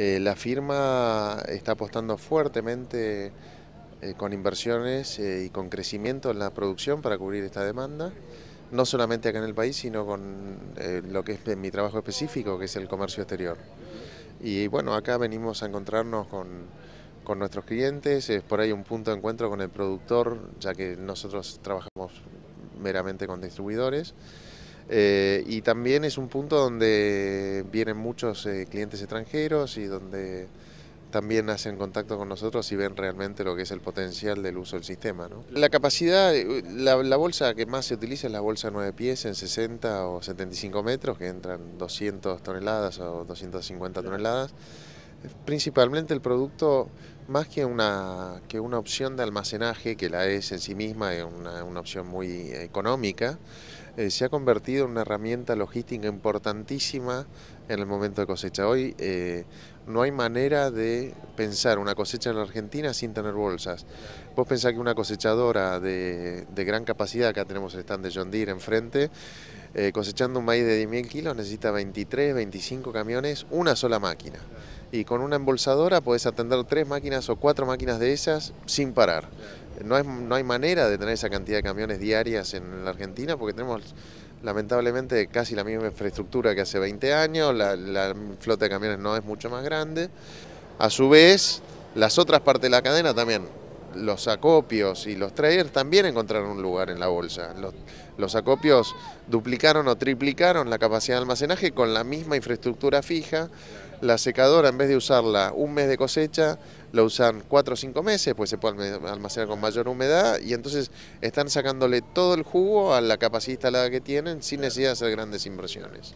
Eh, la firma está apostando fuertemente eh, con inversiones eh, y con crecimiento en la producción para cubrir esta demanda, no solamente acá en el país, sino con lo que es mi trabajo específico, que es el comercio exterior. Y bueno, acá venimos a encontrarnos con, con nuestros clientes, es por ahí un punto de encuentro con el productor, ya que nosotros trabajamos meramente con distribuidores. Eh, y también es un punto donde vienen muchos eh, clientes extranjeros y donde también hacen contacto con nosotros y ven realmente lo que es el potencial del uso del sistema. La capacidad, eh, la, la, bolsa que más se utiliza es la bolsa 9 pies en 60 o 75 metros, que entran 200 toneladas o 250 toneladas principalmente el producto más que una, que una opción de almacenaje, que la es en sí misma una, una opción muy económica, eh, se ha convertido en una herramienta logística importantísima en el momento de cosecha. Hoy eh, no hay manera de pensar una cosecha en la Argentina sin tener bolsas. Vos pensás que una cosechadora de, de gran capacidad, acá tenemos el stand de John Deere enfrente, eh, cosechando un maíz de 10.000 kilos necesita 23, 25 camiones, una sola máquina y con una embolsadora podés atender tres máquinas o cuatro máquinas de esas sin parar. No, es, no hay manera de tener esa cantidad de camiones diarias en la Argentina porque tenemos lamentablemente casi la misma infraestructura que hace 20 años, la, la flota de camiones no es mucho más grande. A su vez, las otras partes de la cadena también los acopios y los traders también encontraron un lugar en la bolsa. Los, acopios duplicaron o triplicaron la capacidad de almacenaje con la misma infraestructura fija. La secadora, en vez de usarla un mes de cosecha, la usan cuatro o cinco meses, pues se puede almacenar con mayor humedad y entonces están sacándole todo el jugo a la capacidad instalada que tienen sin necesidad de hacer grandes inversiones.